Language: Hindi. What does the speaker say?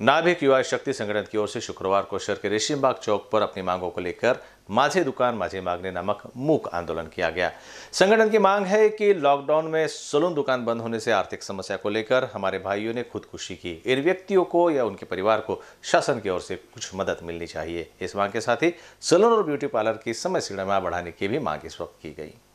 नाभिक युवा शक्ति संगठन की ओर से शुक्रवार को शहर के रेशिमबाग चौक पर अपनी मांगों को लेकर माझे दुकान माझे मांगने नामक मूक आंदोलन किया गया संगठन की मांग है कि लॉकडाउन में सलून दुकान बंद होने से आर्थिक समस्या को लेकर हमारे भाइयों ने खुदकुशी की इन व्यक्तियों को या उनके परिवार को शासन की ओर से कुछ मदद मिलनी चाहिए इस मांग के साथ ही सलून और ब्यूटी पार्लर की समय सीमा बढ़ाने की भी मांग इस वक्त की गई